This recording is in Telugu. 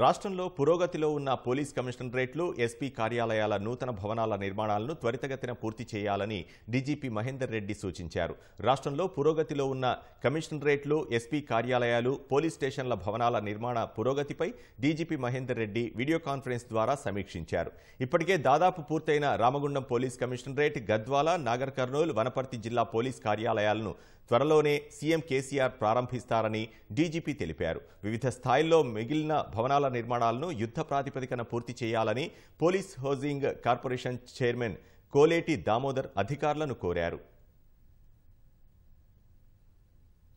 రాష్ట్రంలో పురోగతిలో ఉన్న పోలీస్ కమిషనరేట్లు ఎస్పీ కార్యాలయాల నూతన భవనాల నిర్మాణాలను త్వరితగతిన పూర్తి చేయాలని డీజీపీ మహేందర్ రెడ్డి సూచించారు రాష్ట్రంలో పురోగతిలో ఉన్న కమిషనరేట్లు ఎస్పీ కార్యాలయాలు పోలీస్ స్టేషన్ల భవనాల నిర్మాణ పురోగతిపై DGP Mahender Reddy video conference ద్వారా సమీక్షించారు ఇప్పటికే దాదాపు పూర్తయిన రామగుండం పోలీస్ కమిషనరేట్ గద్వాల నాగర్ కర్నూలు వనపర్తి జిల్లా పోలీస్ కార్యాలయాలను త్వరలోనే సీఎం కేసీఆర్ ప్రారంభిస్తారని డీజీపీ తెలిపారు వివిధ స్థాయిల్లో మిగిలిన భవనాల నిర్మాణాలను యుద్ధ ప్రాతిపదికన పూర్తి చేయాలని police housing corporation chairman Koleti Damodar అధికారులను కోరారు